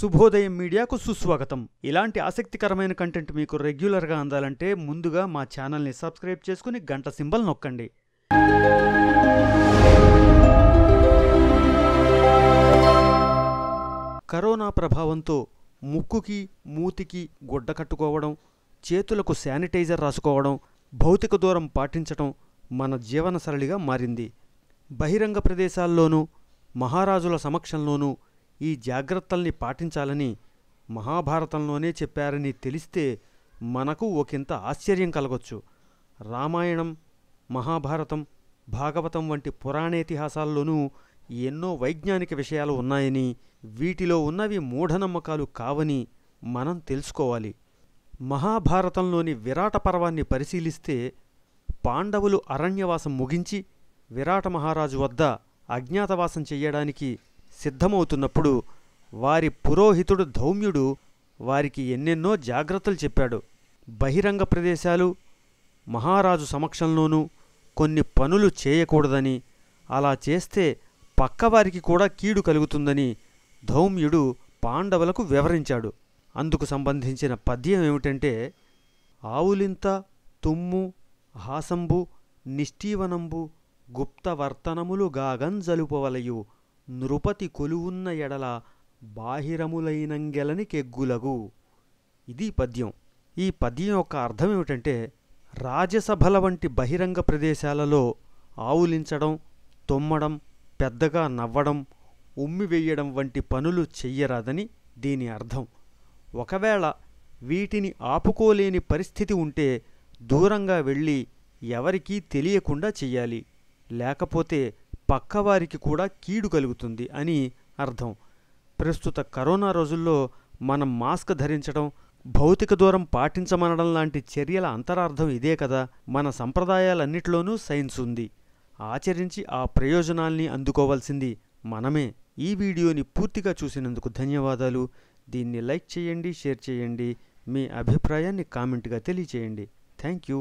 శుభోదయం మీడియాకు సుస్వాగతం ఇలాంటి ఆసక్తికరమైన కంటెంట్ మీకు రెగ్యులర్గా అందాలంటే ముందుగా మా ఛానల్ని సబ్స్క్రైబ్ చేసుకుని గంట సింబల్ నొక్కండి కరోనా ప్రభావంతో ముక్కుకి మూతికి గుడ్డ కట్టుకోవడం చేతులకు శానిటైజర్ రాసుకోవడం భౌతిక దూరం పాటించడం మన జీవన సరళిగా మారింది బహిరంగ ప్రదేశాల్లోనూ మహారాజుల సమక్షంలోనూ ఈ జాగ్రత్తల్ని పాటించాలని మహాభారతంలోనే చెప్పారని తెలిస్తే మనకు ఒకంత ఆశ్చర్యం కలగొచ్చు రామాయణం మహాభారతం భాగవతం వంటి పురాణేతిహాసాల్లోనూ ఎన్నో వైజ్ఞానిక విషయాలు ఉన్నాయని వీటిలో ఉన్నవి మూఢనమ్మకాలు కావని మనం తెలుసుకోవాలి మహాభారతంలోని విరాట పర్వాన్ని పరిశీలిస్తే పాండవులు అరణ్యవాసం ముగించి విరాట మహారాజు వద్ద అజ్ఞాతవాసం చెయ్యడానికి సిద్ధమవుతున్నప్పుడు వారి పురోహితుడు ధౌమ్యుడు వారికి ఎన్నెన్నో జాగ్రత్తలు చెప్పాడు బహిరంగ ప్రదేశాలు మహారాజు సమక్షంలోనూ కొన్ని పనులు చేయకూడదని అలా చేస్తే పక్కవారికి కూడా కీడు కలుగుతుందని ధౌమ్యుడు పాండవులకు వివరించాడు అందుకు సంబంధించిన పద్యం ఏమిటంటే ఆవులింత తుమ్ము హాసంబు నిష్ఠీవనంబు గుప్తవర్తనములు గాగంజలుపవలయు నృపతి కొలువున్న ఎడల బాహిరములైనంగెలని కెగ్గులగు ఇది పద్యం ఈ పద్యం యొక్క అర్థం ఏమిటంటే రాజసభల వంటి బహిరంగ ప్రదేశాలలో ఆవులించడం తుమ్మడం పెద్దగా నవ్వడం ఉమ్మి వేయడం వంటి పనులు చెయ్యరాదని దీని అర్థం ఒకవేళ వీటిని ఆపుకోలేని పరిస్థితి ఉంటే దూరంగా వెళ్ళి ఎవరికీ తెలియకుండా చెయ్యాలి లేకపోతే పక్కవారికి కూడా కీడు కలుగుతుంది అని అర్థం ప్రస్తుత కరోనా రోజుల్లో మనం మాస్క్ ధరించడం భౌతిక దూరం పాటించమనడం లాంటి చర్యల అంతరార్థం ఇదే కదా మన సంప్రదాయాలన్నిటిలోనూ సైన్స్ ఉంది ఆచరించి ఆ ప్రయోజనాల్ని అందుకోవాల్సింది మనమే ఈ వీడియోని పూర్తిగా చూసినందుకు ధన్యవాదాలు దీన్ని లైక్ చేయండి షేర్ చేయండి మీ అభిప్రాయాన్ని కామెంట్గా తెలియచేయండి థ్యాంక్ యూ